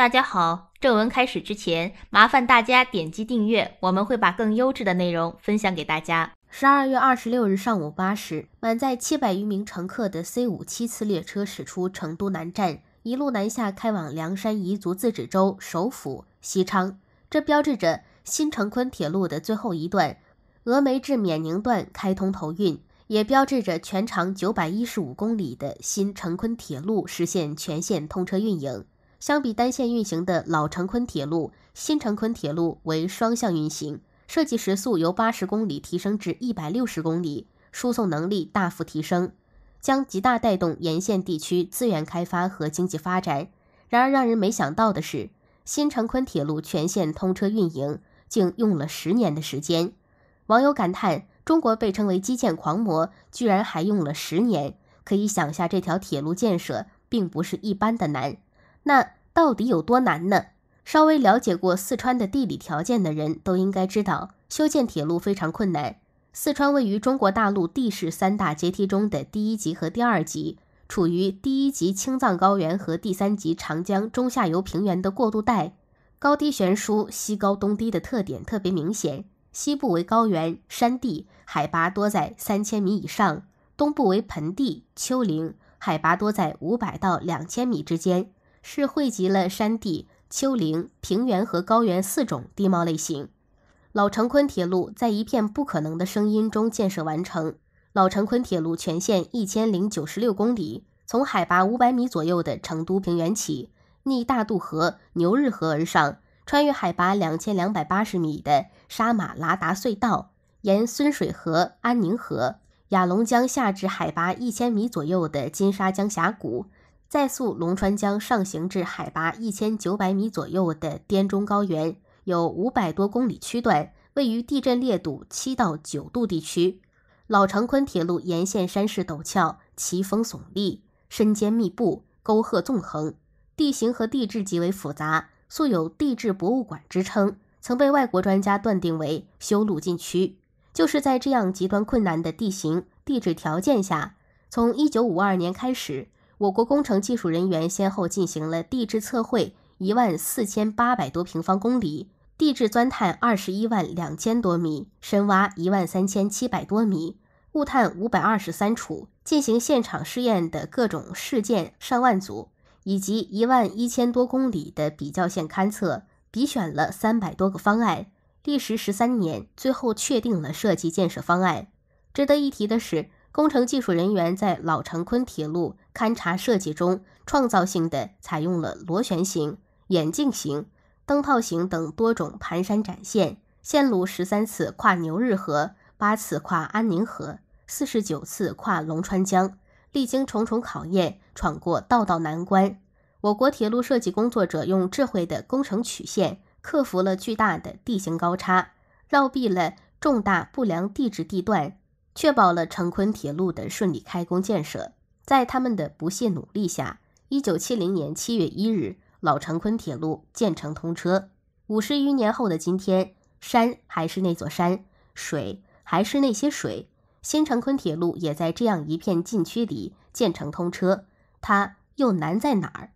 大家好，正文开始之前，麻烦大家点击订阅，我们会把更优质的内容分享给大家。十二月二十六日上午八时，满载七百余名乘客的 C 五七次列车驶出成都南站，一路南下开往凉山彝族自治州首府西昌。这标志着新成昆铁路的最后一段，峨眉至冕宁段开通投运，也标志着全长九百一十五公里的新成昆铁路实现全线通车运营。相比单线运行的老成昆铁路，新成昆铁路为双向运行，设计时速由八十公里提升至一百六十公里，输送能力大幅提升，将极大带动沿线地区资源开发和经济发展。然而，让人没想到的是，新成昆铁路全线通车运营竟用了十年的时间。网友感叹：“中国被称为基建狂魔，居然还用了十年，可以想下这条铁路建设并不是一般的难。”那。到底有多难呢？稍微了解过四川的地理条件的人都应该知道，修建铁路非常困难。四川位于中国大陆地势三大阶梯中的第一级和第二级，处于第一级青藏高原和第三级长江中下游平原的过渡带，高低悬殊、西高东低的特点特别明显。西部为高原山地，海拔多在三千米以上；东部为盆地丘陵，海拔多在五百到两千米之间。是汇集了山地、丘陵、平原和高原四种地貌类型。老成昆铁路在一片不可能的声音中建设完成。老成昆铁路全线一千零九十六公里，从海拔五百米左右的成都平原起，逆大渡河、牛日河而上，穿越海拔两千两百八十米的沙马拉达隧道，沿孙水河、安宁河、雅砻江下至海拔一千米左右的金沙江峡谷。在溯龙川江上行至海拔一千九百米左右的滇中高原，有五百多公里区段位于地震烈度七到九度地区。老成昆铁路沿线山势陡峭，奇峰耸立，深涧密布，沟壑纵横，地形和地质极为复杂，素有“地质博物馆”之称，曾被外国专家断定为修路禁区。就是在这样极端困难的地形地质条件下，从一九五二年开始。我国工程技术人员先后进行了地质测绘一万四千八百多平方公里，地质钻探二十一万两千多米，深挖一万三千七百多米，物探五百二十三处，进行现场试验的各种事件上万组，以及一万一千多公里的比较线勘测，比选了三百多个方案，历时十三年，最后确定了设计建设方案。值得一提的是。工程技术人员在老成昆铁路勘察设计中，创造性的采用了螺旋形、眼镜形、灯泡形等多种盘山展现，线路十三次跨牛日河，八次跨安宁河，四十九次跨龙川江，历经重重考验，闯过道道难关。我国铁路设计工作者用智慧的工程曲线，克服了巨大的地形高差，绕避了重大不良地质地段。确保了成昆铁路的顺利开工建设，在他们的不懈努力下，一九七零年七月一日，老成昆铁路建成通车。五十余年后的今天，山还是那座山，水还是那些水，新成昆铁路也在这样一片禁区里建成通车。它又难在哪儿？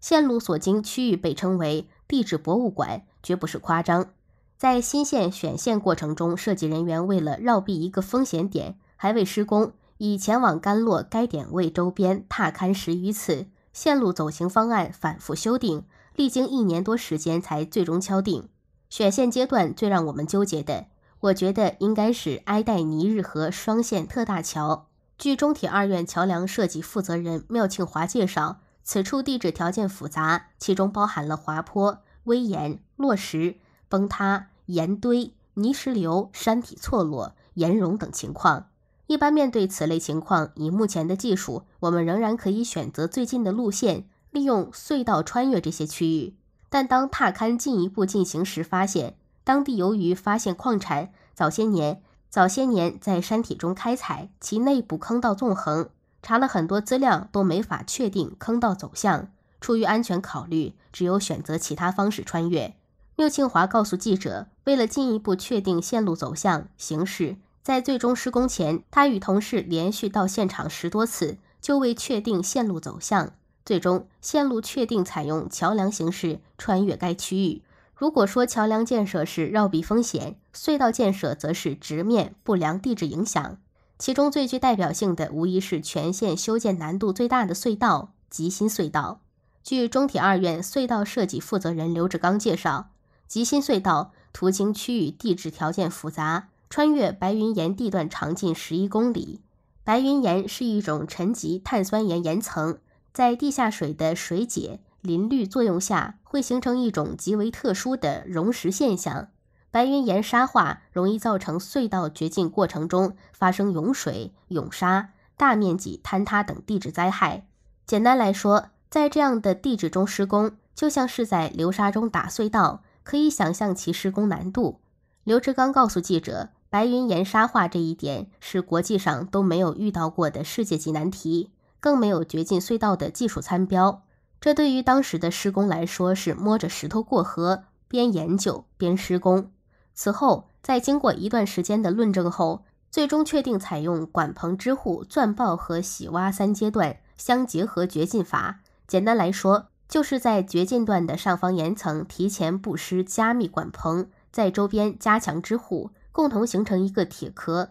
线路所经区域被称为地质博物馆，绝不是夸张。在新线选线过程中，设计人员为了绕避一个风险点，还未施工，已前往甘洛该点位周边踏勘十余次，线路走行方案反复修订，历经一年多时间才最终敲定。选线阶段最让我们纠结的，我觉得应该是埃代尼日河双线特大桥。据中铁二院桥梁设计负责人缪庆华介绍，此处地质条件复杂，其中包含了滑坡、危岩、落石、崩塌。岩堆、泥石流、山体错落、岩溶等情况，一般面对此类情况，以目前的技术，我们仍然可以选择最近的路线，利用隧道穿越这些区域。但当踏勘进一步进行时，发现当地由于发现矿产，早些年早些年在山体中开采，其内部坑道纵横。查了很多资料都没法确定坑道走向，出于安全考虑，只有选择其他方式穿越。缪庆华告诉记者，为了进一步确定线路走向形式，在最终施工前，他与同事连续到现场十多次，就为确定线路走向。最终，线路确定采用桥梁形式穿越该区域。如果说桥梁建设是绕避风险，隧道建设则是直面不良地质影响。其中最具代表性的，无疑是全线修建难度最大的隧道——吉新隧道。据中铁二院隧道设计负责人刘志刚介绍。吉心隧道途经区域地质条件复杂，穿越白云岩地段长近十一公里。白云岩是一种沉积碳酸盐岩层，在地下水的水解淋滤作用下，会形成一种极为特殊的溶蚀现象。白云岩沙化容易造成隧道掘进过程中发生涌水、涌沙、大面积坍塌等地质灾害。简单来说，在这样的地质中施工，就像是在流沙中打隧道。可以想象其施工难度。刘志刚告诉记者：“白云岩沙化这一点是国际上都没有遇到过的世界级难题，更没有掘进隧道的技术参标。这对于当时的施工来说是摸着石头过河，边研究边施工。”此后，在经过一段时间的论证后，最终确定采用管棚支护、钻爆和洗挖三阶段相结合掘进法。简单来说，就是在掘进段的上方岩层提前布施加密管棚，在周边加强支护，共同形成一个铁壳，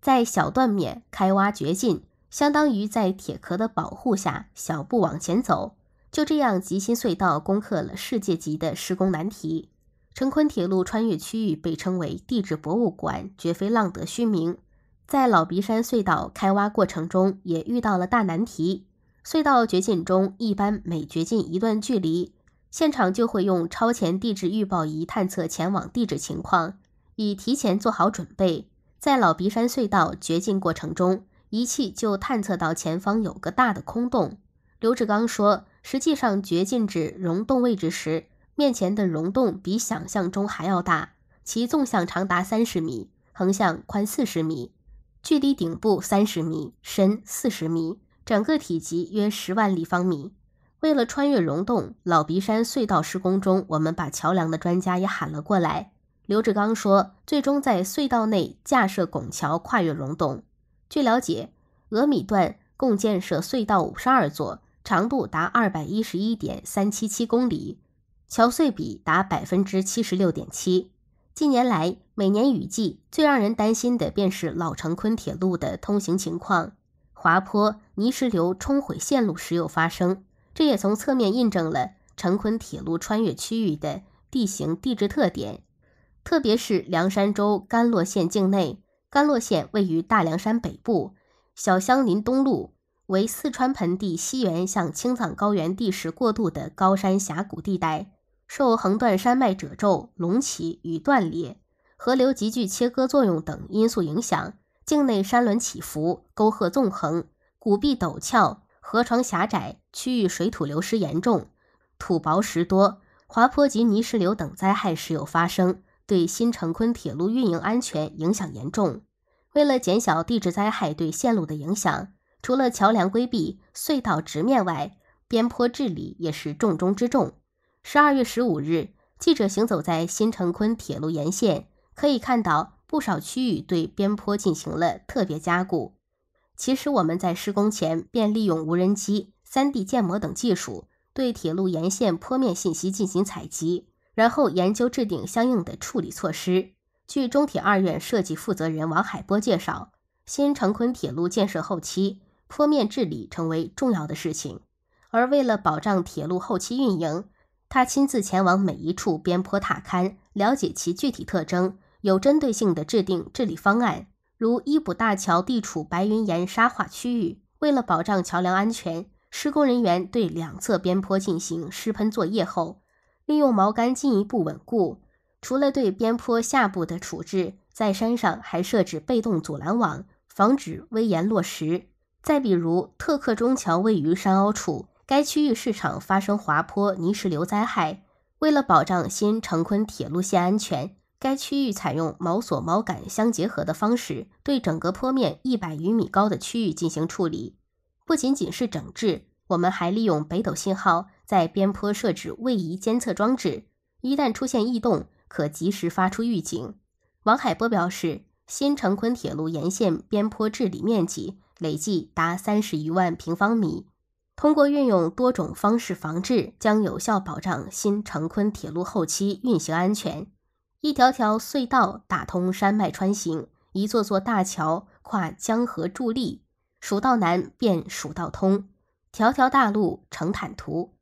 在小断面开挖掘进，相当于在铁壳的保护下小步往前走。就这样，吉心隧道攻克了世界级的施工难题。成昆铁路穿越区域被称为地质博物馆，绝非浪得虚名。在老鼻山隧道开挖过程中，也遇到了大难题。隧道掘进中，一般每掘进一段距离，现场就会用超前地质预报仪探测前往地质情况，以提前做好准备。在老鼻山隧道掘进过程中，仪器就探测到前方有个大的空洞。刘志刚说：“实际上，掘进至溶洞位置时，面前的溶洞比想象中还要大，其纵向长达三十米，横向宽四十米，距离顶部三十米，深四十米。”整个体积约十万立方米。为了穿越溶洞，老鼻山隧道施工中，我们把桥梁的专家也喊了过来。刘志刚说，最终在隧道内架设拱桥跨越溶洞。据了解，俄米段共建设隧道五十二座，长度达二百一十一点三七七公里，桥隧比达百分之七十六点七。近年来，每年雨季最让人担心的便是老成昆铁路的通行情况。滑坡、泥石流冲毁线路时有发生，这也从侧面印证了成昆铁路穿越区域的地形地质特点，特别是凉山州甘洛县境内。甘洛县位于大凉山北部，小相林东麓，为四川盆地西缘向青藏高原地势过渡的高山峡谷地带，受横断山脉褶皱隆起与断裂、河流急剧切割作用等因素影响。境内山峦起伏，沟壑纵横，谷壁陡峭，河床狭窄，区域水土流失严重，土薄石多，滑坡及泥石流等灾害时有发生，对新成昆铁路运营安全影响严重。为了减小地质灾害对线路的影响，除了桥梁规避、隧道直面外，边坡治理也是重中之重。十二月十五日，记者行走在新成昆铁路沿线，可以看到。不少区域对边坡进行了特别加固。其实我们在施工前便利用无人机、三 D 建模等技术对铁路沿线坡面信息进行采集，然后研究制定相应的处理措施。据中铁二院设计负责人王海波介绍，新成昆铁路建设后期坡面治理成为重要的事情。而为了保障铁路后期运营，他亲自前往每一处边坡踏勘，了解其具体特征。有针对性地制定治理方案，如伊普大桥地处白云岩沙化区域，为了保障桥梁安全，施工人员对两侧边坡进行湿喷作业后，利用锚杆进一步稳固。除了对边坡下部的处置，在山上还设置被动阻拦网，防止危岩落石。再比如，特克中桥位于山凹处，该区域市场发生滑坡、泥石流灾害，为了保障新成昆铁路线安全。该区域采用锚索锚杆相结合的方式，对整个坡面一百余米高的区域进行处理。不仅仅是整治，我们还利用北斗信号在边坡设置位移监测装置，一旦出现异动，可及时发出预警。王海波表示，新成昆铁路沿线边坡治理面积累计达三十余万平方米，通过运用多种方式防治，将有效保障新成昆铁路后期运行安全。一条条隧道打通山脉穿行，一座座大桥跨江河助力，蜀道难变蜀道通，条条大路成坦途。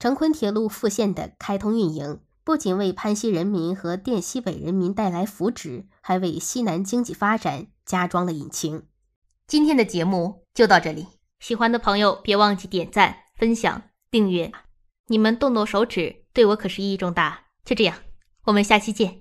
成昆铁路复线的开通运营，不仅为潘西人民和滇西北人民带来福祉，还为西南经济发展加装了引擎。今天的节目就到这里，喜欢的朋友别忘记点赞、分享、订阅，你们动动手指对我可是意义重大。就这样，我们下期见。